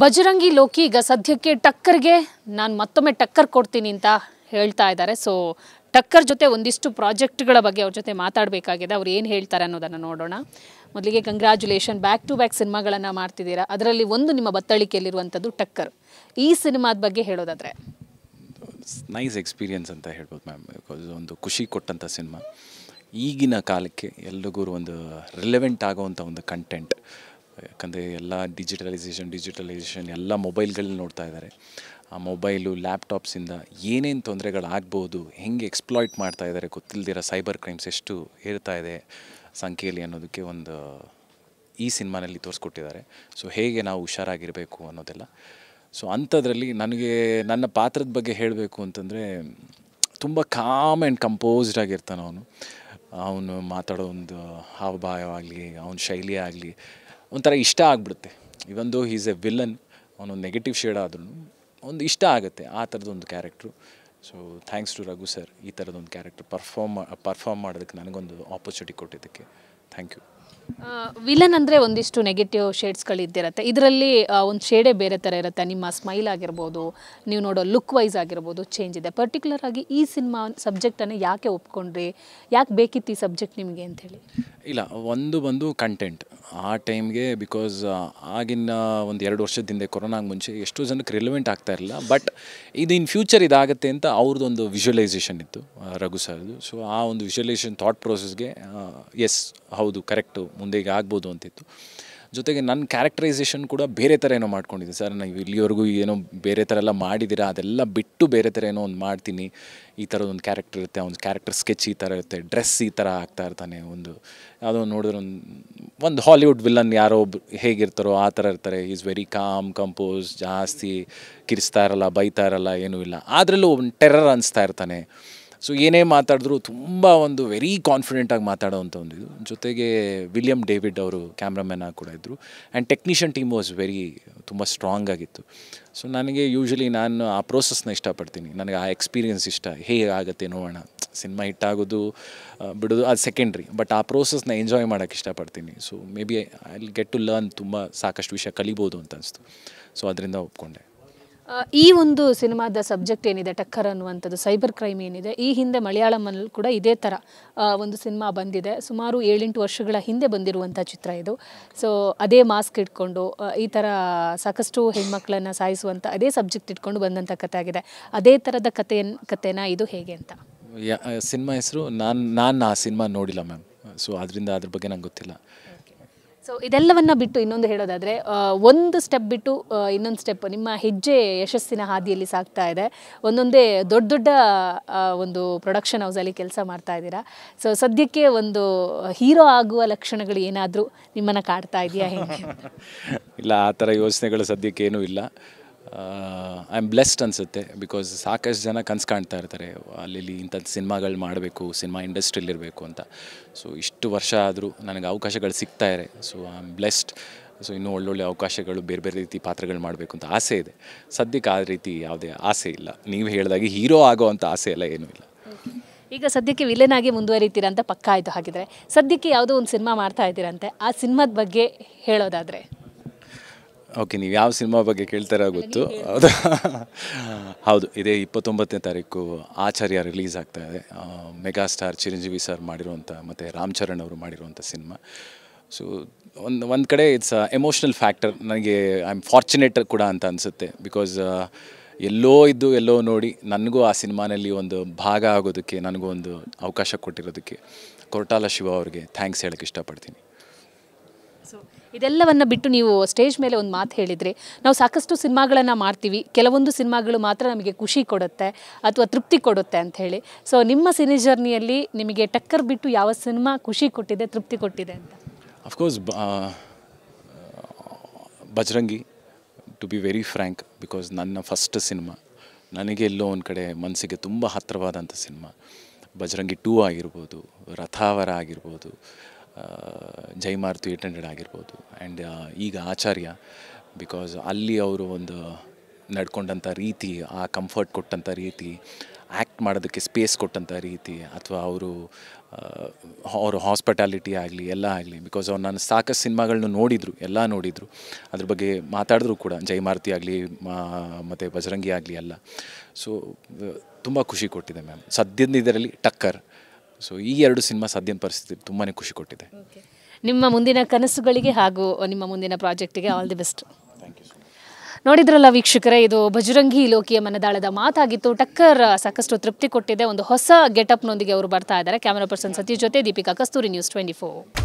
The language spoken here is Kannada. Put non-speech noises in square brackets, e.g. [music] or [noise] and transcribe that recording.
ಬಜರಂಗಿ ಲೋಕಿ ಈಗ ಸದ್ಯಕ್ಕೆ ಟಕ್ಕರ್ಗೆ ನಾನು ಮತ್ತೊಮ್ಮೆ ಟಕ್ಕರ್ ಕೊಡ್ತೀನಿ ಅಂತ ಹೇಳ್ತಾ ಇದ್ದಾರೆ ಸೊ ಟಕ್ಕರ್ ಜೊತೆ ಒಂದಿಷ್ಟು ಪ್ರಾಜೆಕ್ಟ್ಗಳ ಬಗ್ಗೆ ಅವ್ರ ಜೊತೆ ಮಾತಾಡಬೇಕಾಗಿದೆ ಅವ್ರು ಏನು ಹೇಳ್ತಾರೆ ಅನ್ನೋದನ್ನು ನೋಡೋಣ ಮೊದಲಿಗೆ ಕಂಗ್ರ್ಯಾಚುಲೇಷನ್ ಬ್ಯಾಕ್ ಟು ಬ್ಯಾಕ್ ಸಿನಿಮಾಗಳನ್ನು ಮಾಡ್ತಿದ್ದೀರಾ ಅದರಲ್ಲಿ ಒಂದು ನಿಮ್ಮ ಬತ್ತಳಿಕೆಯಲ್ಲಿರುವಂಥದ್ದು ಟಕ್ಕರ್ ಈ ಸಿನಿಮಾದ ಬಗ್ಗೆ ಹೇಳೋದಾದರೆ ನೈಸ್ ಎಕ್ಸ್ಪೀರಿಯನ್ಸ್ ಅಂತ ಹೇಳ್ಬೋದು ಮ್ಯಾಮ್ ಬಿಕಾಸ್ ಒಂದು ಖುಷಿ ಕೊಟ್ಟಂಥ ಸಿನಿಮಾ ಈಗಿನ ಕಾಲಕ್ಕೆ ಎಲ್ರಿಗೂ ಒಂದು ರಿಲೆವೆಂಟ್ ಆಗೋವಂಥ ಒಂದು ಕಂಟೆಂಟ್ ಯಾಕಂದರೆ ಎಲ್ಲ ಡಿಜಿಟಲೈಸೇಷನ್ ಡಿಜಿಟಲೈಸೇಷನ್ ಎಲ್ಲ ಮೊಬೈಲ್ಗಳಲ್ಲಿ ನೋಡ್ತಾ ಇದ್ದಾರೆ ಆ ಮೊಬೈಲು ಲ್ಯಾಪ್ಟಾಪ್ಸಿಂದ ಏನೇನು ತೊಂದರೆಗಳಾಗ್ಬೋದು ಹೆಂಗೆ ಎಕ್ಸ್ಪ್ಲಾಯ್ಟ್ ಮಾಡ್ತಾ ಇದ್ದಾರೆ ಗೊತ್ತಿಲ್ಲದಿರೋ ಸೈಬರ್ ಕ್ರೈಮ್ಸ್ ಎಷ್ಟು ಏರ್ತಾ ಇದೆ ಸಂಖ್ಯೆಯಲ್ಲಿ ಅನ್ನೋದಕ್ಕೆ ಒಂದು ಈ ಸಿನಿಮಾನಲ್ಲಿ ತೋರಿಸ್ಕೊಟ್ಟಿದ್ದಾರೆ ಸೊ ಹೇಗೆ ನಾವು ಹುಷಾರಾಗಿರಬೇಕು ಅನ್ನೋದೆಲ್ಲ ಸೊ ಅಂಥದ್ರಲ್ಲಿ ನನಗೆ ನನ್ನ ಪಾತ್ರದ ಬಗ್ಗೆ ಹೇಳಬೇಕು ಅಂತಂದರೆ ತುಂಬ ಕಾಮ್ ಆ್ಯಂಡ್ ಕಂಪೋಸ್ಡ್ ಆಗಿರ್ತಾನೆ ಅವನು ಅವನು ಮಾತಾಡೋ ಒಂದು ಹಾವಭಾವ ಆಗಲಿ ಅವನ ಶೈಲಿ ಆಗಲಿ ಒಂಥರ ಇಷ್ಟ ಆಗ್ಬಿಡುತ್ತೆ even though is a villain ಅವನು ನೆಗೆಟಿವ್ ಶೇಡ್ ಆದ್ರೂ ಒಂದು ಇಷ್ಟ ಆಗುತ್ತೆ ಆ ಥರದೊಂದು character so thanks to Raghu sir ಈ ಥರದೊಂದು ಕ್ಯಾರೆಕ್ಟ್ರ್ ಪರ್ಫಾರ್ಮ್ ಪರ್ಫಾರ್ಮ್ ಮಾಡೋದಕ್ಕೆ ನನಗೊಂದು ಆಪರ್ಚುನಿಟಿ ಕೊಟ್ಟಿದ್ದಕ್ಕೆ ಥ್ಯಾಂಕ್ ಯು ವಿಲನ್ ಅಂದರೆ ಒಂದಿಷ್ಟು ನೆಗೆಟಿವ್ ಇದ್ದಿರತ್ತೆ ಇದರಲ್ಲಿ ಒಂದು ಶೇಡೇ ಬೇರೆ ಥರ ಇರುತ್ತೆ ನಿಮ್ಮ ಸ್ಮೈಲ್ ಆಗಿರ್ಬೋದು ನೀವು ನೋಡೋ ಲುಕ್ ವೈಸ್ ಆಗಿರ್ಬೋದು ಚೇಂಜ್ ಇದೆ ಪರ್ಟಿಕ್ಯುಲರ್ ಆಗಿ ಈ ಸಿನಿಮಾ ಸಬ್ಜೆಕ್ಟನ್ನು ಯಾಕೆ ಒಪ್ಕೊಂಡ್ರಿ ಯಾಕೆ ಬೇಕಿತ್ತು ಈ ಸಬ್ಜೆಕ್ಟ್ ನಿಮಗೆ ಅಂಥೇಳಿ ಇಲ್ಲ ಒಂದು ಬಂದು ಕಂಟೆಂಟ್ ಆ ಟೈಮ್ಗೆ ಬಿಕಾಸ್ ಆಗಿನ ಒಂದು ಎರಡು ವರ್ಷದ ಹಿಂದೆ ಕೊರೋನಾಗ ಮುಂಚೆ ಎಷ್ಟೋ ಜನಕ್ಕೆ ರಿಲೆವೆಂಟ್ ಆಗ್ತಾ ಇರಲಿಲ್ಲ ಬಟ್ ಇದು ಇನ್ ಫ್ಯೂಚರ್ ಇದಾಗುತ್ತೆ ಅಂತ ಅವ್ರದ್ದೊಂದು ವಿಜುವಲೈಸೇಷನ್ ಇತ್ತು ರಘು ಸರ್ದು ಸೊ ಆ ಒಂದು ವಿಜುವಲೈಸೇಷನ್ ಥಾಟ್ ಪ್ರೋಸೆಸ್ಗೆ ಎಸ್ ಹೌದು ಕರೆಕ್ಟು ಮುಂದೆ ಆಗ್ಬೋದು ಅಂತಿತ್ತು ಜೊತೆಗೆ ನನ್ನ ಕ್ಯಾರೆಕ್ಟರೈಸೇಷನ್ ಕೂಡ ಬೇರೆ ಥರ ಏನೋ ಮಾಡ್ಕೊಂಡಿದ್ದೆ ಸರ್ ನಾವು ಇಲ್ಲಿವರೆಗೂ ಏನೋ ಬೇರೆ ಥರ ಎಲ್ಲ ಮಾಡಿದ್ದೀರಾ ಅದೆಲ್ಲ ಬಿಟ್ಟು ಬೇರೆ ಥರ ಏನೋ ಒಂದು ಮಾಡ್ತೀನಿ ಈ ಥರದೊಂದು ಕ್ಯಾರೆಕ್ಟರ್ ಇರುತ್ತೆ ಒಂದು ಕ್ಯಾರೆಕ್ಟರ್ ಸ್ಕೆಚ್ ಈ ಥರ ಇರುತ್ತೆ ಡ್ರೆಸ್ ಈ ಥರ ಆಗ್ತಾ ಇರ್ತಾನೆ ಒಂದು ಯಾವುದೋ ನೋಡಿದ್ರೆ ಒಂದು ಒಂದು ಹಾಲಿವುಡ್ ವಿಲನ್ ಯಾರೋ ಒಬ್ರು ಹೇಗಿರ್ತಾರೋ ಆ ಥರ ಇರ್ತಾರೆ ಈಸ್ ವೆರಿ ಕಾಮ್ ಕಂಪೋಸ್ ಜಾಸ್ತಿ ಕಿರಿಸ್ತಾ ಇರಲ್ಲ ಬೈತಾ ಇರಲ್ಲ ಏನೂ ಇಲ್ಲ ಅದರಲ್ಲೂ ಒಂದು ಟೆರರ್ ಅನಿಸ್ತಾ ಇರ್ತಾನೆ ಸೊ ಏನೇ ಮಾತಾಡಿದ್ರು ತುಂಬ ಒಂದು ವೆರಿ ಕಾನ್ಫಿಡೆಂಟಾಗಿ ಮಾತಾಡೋವಂಥ ಒಂದು ಇದು ಜೊತೆಗೆ ವಿಲಿಯಮ್ ಡೇವಿಡ್ ಅವರು ಕ್ಯಾಮ್ರಾಮ್ಯಾನ್ ಆಗಿ ಕೂಡ ಇದ್ದರು and technician team was very ತುಂಬ ಸ್ಟ್ರಾಂಗ್ ಆಗಿತ್ತು ಸೊ ನನಗೆ ಯೂಶ್ವಲಿ ನಾನು ಆ ಪ್ರೋಸೆಸ್ನ ಇಷ್ಟಪಡ್ತೀನಿ ನನಗೆ ಆ ಎಕ್ಸ್ಪೀರಿಯೆನ್ಸ್ ಇಷ್ಟ ಹೇಗೆ ಆಗುತ್ತೆ ನೋಡೋಣ ಸಿನಿಮಾ ಹಿಟ್ಟಾಗೋದು ಬಿಡೋದು ಅದು ಸೆಕೆಂಡ್ರಿ ಬಟ್ ಆ ಪ್ರೋಸೆಸ್ನ ಎಂಜಾಯ್ ಮಾಡೋಕ್ಕೆ ಇಷ್ಟಪಡ್ತೀನಿ so maybe I get to learn ತುಂಬ ಸಾಕಷ್ಟು ವಿಷಯ ಕಲಿಬೋದು ಅಂತ ಅನಿಸ್ತು ಸೊ ಅದರಿಂದ ಒಪ್ಕೊಂಡೆ ಈ ಒಂದು ಸಿನಿಮಾದ ಸಬ್ಜೆಕ್ಟ್ ಏನಿದೆ ಟಕ್ಕರ್ ಅನ್ನುವಂಥದ್ದು ಸೈಬರ್ ಕ್ರೈಮ್ ಏನಿದೆ ಈ ಹಿಂದೆ ಮಲಯಾಳಮಲ್ಲಿ ಕೂಡ ಇದೇ ಥರ ಒಂದು ಸಿನಿಮಾ ಬಂದಿದೆ ಸುಮಾರು ಏಳೆಂಟು ವರ್ಷಗಳ ಹಿಂದೆ ಬಂದಿರುವಂಥ ಚಿತ್ರ ಇದು ಸೊ ಅದೇ ಮಾಸ್ಕ್ ಇಟ್ಕೊಂಡು ಈ ಥರ ಸಾಕಷ್ಟು ಹೆಣ್ಮಕ್ಳನ್ನು ಸಾಯಿಸುವಂಥ ಅದೇ ಸಬ್ಜೆಕ್ಟ್ ಇಟ್ಕೊಂಡು ಬಂದಂಥ ಕಥೆ ಆಗಿದೆ ಅದೇ ಥರದ ಕಥೆಯನ್ನು ಕಥೆನ ಇದು ಹೇಗೆ ಅಂತ ಸಿನಿಮಾ ಹೆಸರು ನಾನು ನಾನು ಆ ಸಿನಿಮಾ ನೋಡಿಲ್ಲ ಮ್ಯಾಮ್ ಸೊ ಅದರಿಂದ ಅದ್ರ ಬಗ್ಗೆ ನಂಗೆ ಗೊತ್ತಿಲ್ಲ ಸೊ ಇದೆಲ್ಲವನ್ನು ಬಿಟ್ಟು ಇನ್ನೊಂದು ಹೇಳೋದಾದರೆ ಒಂದು ಸ್ಟೆಪ್ ಬಿಟ್ಟು ಇನ್ನೊಂದು ಸ್ಟೆಪ್ ನಿಮ್ಮ ಹೆಜ್ಜೆ ಯಶಸ್ಸಿನ ಹಾದಿಯಲ್ಲಿ ಸಾಗ್ತಾ ಇದೆ ಒಂದೊಂದೇ ದೊಡ್ಡ ದೊಡ್ಡ ಒಂದು ಪ್ರೊಡಕ್ಷನ್ ಹೌಸಲ್ಲಿ ಕೆಲಸ ಮಾಡ್ತಾ ಇದ್ದೀರಾ ಸೊ ಸದ್ಯಕ್ಕೆ ಒಂದು ಹೀರೋ ಆಗುವ ಲಕ್ಷಣಗಳು ಏನಾದರೂ ನಿಮ್ಮನ್ನು ಕಾಡ್ತಾ ಇದೆಯಾ ಹೇಗೆ [laughs] ಇಲ್ಲ ಆ ಥರ ಯೋಚನೆಗಳು ಸದ್ಯಕ್ಕೇನೂ ಇಲ್ಲ ಐ ಆಮ್ ಬ್ಲೆಸ್ಡ್ ಅನಿಸುತ್ತೆ ಬಿಕಾಸ್ ಸಾಕಷ್ಟು ಜನ ಕನ್ಸ್ ಕಾಣ್ತಾ ಇರ್ತಾರೆ ಅಲ್ಲಿ ಇಂಥದ್ದು ಸಿನಿಮಾಗಳು ಮಾಡಬೇಕು ಸಿನಿಮಾ ಇಂಡಸ್ಟ್ರಿಲಿರಬೇಕು ಅಂತ ಸೊ ಇಷ್ಟು ವರ್ಷ ಆದರೂ ನನಗೆ ಅವಕಾಶಗಳು ಸಿಗ್ತಾ ಇದೆ so I am blessed so ಇನ್ನೂ ಒಳ್ಳೊಳ್ಳೆ ಅವಕಾಶಗಳು ಬೇರೆ ಬೇರೆ ರೀತಿ ಪಾತ್ರಗಳು ಮಾಡಬೇಕು ಅಂತ ಆಸೆ ಇದೆ ಸದ್ಯಕ್ಕೆ ಆ ರೀತಿ ಯಾವುದೇ ಆಸೆ ಇಲ್ಲ ನೀವು ಹೇಳಿದಾಗೆ ಹೀರೋ ಆಗೋ ಅಂತ ಆಸೆ ಎಲ್ಲ ಏನೂ ಇಲ್ಲ ಈಗ ಸದ್ಯಕ್ಕೆ ವಿಲನ್ ಆಗಿ ಮುಂದುವರಿತೀರ ಅಂತ ಪಕ್ಕ ಆಯಿತು ಹಾಗಿದ್ರೆ ಸದ್ಯಕ್ಕೆ ಯಾವುದೋ ಒಂದು ಸಿನಿಮಾ ಮಾಡ್ತಾ ಇದ್ದೀರಂತೆ ಆ ಸಿನಿಮಾದ ಬಗ್ಗೆ ಹೇಳೋದಾದರೆ ಓಕೆ ನೀವು ಯಾವ ಸಿನಿಮಾ ಬಗ್ಗೆ ಕೇಳ್ತಾರ ಗೊತ್ತು ಹೌದು [laughs] ಹೌದು ಇದೇ ಇಪ್ಪತ್ತೊಂಬತ್ತನೇ ತಾರೀಕು ಆಚಾರ್ಯ ರಿಲೀಸ್ ಆಗ್ತಾ ಇದೆ ಮೆಗಾ ಚಿರಂಜೀವಿ ಸರ್ ಮಾಡಿರುವಂಥ ಮತ್ತು ರಾಮ್ ಚರಣ್ ಅವರು ಮಾಡಿರುವಂಥ ಸಿನಿಮಾ ಸೊ ಒಂದು ಒಂದು ಕಡೆ ಇಟ್ಸ್ ಎಮೋಷ್ನಲ್ ಫ್ಯಾಕ್ಟರ್ ನನಗೆ ಐ ಆಮ್ ಫಾರ್ಚುನೇಟ್ ಕೂಡ ಅಂತ ಅನಿಸುತ್ತೆ ಬಿಕಾಸ್ ಎಲ್ಲೋ ಇದ್ದು ಎಲ್ಲೋ ನೋಡಿ ನನಗೂ ಆ ಸಿನಿಮಾನಲ್ಲಿ ಒಂದು ಭಾಗ ಆಗೋದಕ್ಕೆ ನನಗೂ ಒಂದು ಅವಕಾಶ ಕೊಟ್ಟಿರೋದಕ್ಕೆ ಕೊರಟಾಲ ಶಿವ ಅವ್ರಿಗೆ ಥ್ಯಾಂಕ್ಸ್ ಹೇಳೋಕ್ಕೆ ಇಷ್ಟಪಡ್ತೀನಿ ಸೊ ಇದೆಲ್ಲವನ್ನು ಬಿಟ್ಟು ನೀವು ಸ್ಟೇಜ್ ಮೇಲೆ ಒಂದು ಮಾತು ಹೇಳಿದರೆ ನಾವು ಸಾಕಷ್ಟು ಸಿನಿಮಾಗಳನ್ನು ಮಾಡ್ತೀವಿ ಕೆಲವೊಂದು ಸಿನಿಮಾಗಳು ಮಾತ್ರ ನಮಗೆ ಖುಷಿ ಕೊಡುತ್ತೆ ಅಥವಾ ತೃಪ್ತಿ ಕೊಡುತ್ತೆ ಅಂತ ಹೇಳಿ ಸೊ ನಿಮ್ಮ ಸಿನಿ ಜರ್ನಿಯಲ್ಲಿ ನಿಮಗೆ ಟಕ್ಕರ್ ಬಿಟ್ಟು ಯಾವ ಸಿನಿಮಾ ಖುಷಿ ಕೊಟ್ಟಿದೆ ತೃಪ್ತಿ ಕೊಟ್ಟಿದೆ ಅಂತ of course Bajrangi to be very frank because ನನ್ನ ಫಸ್ಟ್ ಸಿನಿಮಾ ನನಗೆ ಎಲ್ಲೋ ಒಂದು ಕಡೆ ಮನಸ್ಸಿಗೆ ತುಂಬ ಹತ್ತಿರವಾದಂಥ ಸಿನಿಮಾ ಬಜರಂಗಿ ಟೂ ಆಗಿರ್ಬೋದು ರಥಾವರ ಆಗಿರ್ಬೋದು ಜೈಮಾರ್ತು ಏಟ್ ಹಂಡ್ರೆಡ್ ಆಗಿರ್ಬೋದು ಆ್ಯಂಡ್ ಈಗ ಆಚಾರ್ಯ ಬಿಕಾಸ್ ಅಲ್ಲಿ ಅವರು ಒಂದು ನಡ್ಕೊಂಡಂಥ ರೀತಿ ಆ ಕಂಫರ್ಟ್ ಕೊಟ್ಟಂಥ ರೀತಿ ಆ್ಯಕ್ಟ್ ಮಾಡೋದಕ್ಕೆ ಸ್ಪೇಸ್ ಕೊಟ್ಟಂಥ ರೀತಿ ಅಥವಾ ಅವರು ಅವರು ಹಾಸ್ಪಿಟಾಲಿಟಿ ಆಗಲಿ ಎಲ್ಲ ಆಗಲಿ ಬಿಕಾಸ್ ಅವ್ರು ನಾನು ಸಾಕಷ್ಟು ಸಿನಿಮಾಗಳನ್ನ ನೋಡಿದರು ಎಲ್ಲ ನೋಡಿದರು ಅದ್ರ ಬಗ್ಗೆ ಮಾತಾಡಿದ್ರು ಕೂಡ ಜೈಮಾರ್ತಿ ಆಗಲಿ ಮತ್ತು ಬಜರಂಗಿ ಆಗಲಿ ಎಲ್ಲ ಸೊ ತುಂಬ ಖುಷಿ ಕೊಟ್ಟಿದೆ ಮ್ಯಾಮ್ ಸದ್ಯದ ಇದರಲ್ಲಿ ಟಕ್ಕರ್ ಸೊ ಈ ಎರಡು ಸಿನಿಮಾ ಸದ್ಯದ ಪರಿಸ್ಥಿತಿ ತುಂಬಾ ಖುಷಿ ಕೊಟ್ಟಿದೆ ನಿಮ್ಮ ಮುಂದಿನ ಕನಸುಗಳಿಗೆ ಹಾಗೂ ನಿಮ್ಮ ಮುಂದಿನ ಪ್ರಾಜೆಕ್ಟಿಗೆ ಆಲ್ ದಿ ಬೆಸ್ಟ್ ನೋಡಿದ್ರಲ್ಲ ವೀಕ್ಷಕರೇ ಇದು ಭಜರಂಗಿ ಲೋಕಿಯ ಮನದಾಳದ ಮಾತಾಗಿತ್ತು ಟಕ್ಕರ್ ಸಾಕಷ್ಟು ತೃಪ್ತಿ ಕೊಟ್ಟಿದೆ ಒಂದು ಹೊಸ ಗೆಟಪ್ನೊಂದಿಗೆ ಅವರು ಬರ್ತಾ ಇದ್ದಾರೆ ಕ್ಯಾಮರಾ ಪರ್ಸನ್ ಸತೀಶ್ ಜೊತೆ Deepika Kasturi news twenty four